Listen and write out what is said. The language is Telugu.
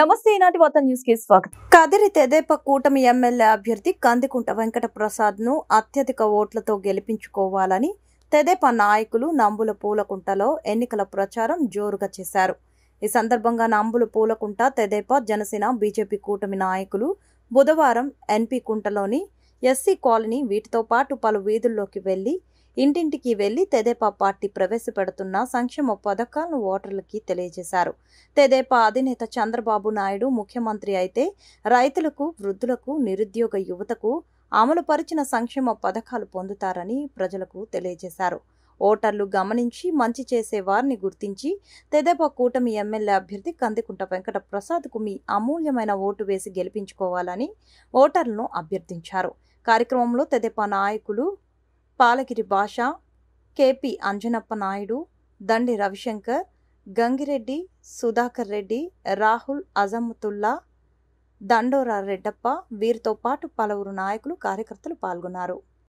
నమస్తే ఈనాటి వార్త న్యూస్ కి స్వాగతం కదిరి తెదేప కూటమి ఎమ్మెల్యే అభ్యర్థి కందికుంట వెంకట ప్రసాద్ ను అత్యధిక ఓట్లతో గెలిపించుకోవాలని తెదేప నాయకులు నంబుల పూలకుంటలో ఎన్నికల ప్రచారం జోరుగా చేశారు ఈ సందర్భంగా నంబుల పూలకుంట తెదేప జనసేన బీజేపీ కూటమి నాయకులు బుధవారం ఎన్పీ కుంటలోని ఎస్సీ కాలనీ వీటితో పాటు పలు వీధుల్లోకి వెళ్లి ఇంటింటికి వెళ్లి తెదేపా పార్టీ ప్రవేశపెడుతున్న సంక్షేమ పథకాలను ఓటర్లకి తెలియజేశారు తెదేపా అధినేత చంద్రబాబు నాయుడు ముఖ్యమంత్రి అయితే రైతులకు వృద్ధులకు నిరుద్యోగ యువతకు అమలు పరిచిన సంక్షేమ పథకాలు పొందుతారని ప్రజలకు తెలియజేశారు ఓటర్లు గమనించి మంచి చేసే వారిని గుర్తించి తెదేపా కూటమి ఎమ్మెల్యే అభ్యర్థి కందికుంట వెంకట ప్రసాద్కు మీ అమూల్యమైన ఓటు వేసి గెలిపించుకోవాలని ఓటర్లను అభ్యర్థించారు కార్యక్రమంలో తెదేపా నాయకులు పాలగిరి భాష కేపి అంజనప్ప నాయుడు దండి రవిశంకర్ గంగిరెడ్డి సుధాకర్ రెడ్డి రాహుల్ అజమ్తుల్లా దండోరా రెడ్డప్ప వీరితో పాటు పలువురు నాయకులు కార్యకర్తలు పాల్గొన్నారు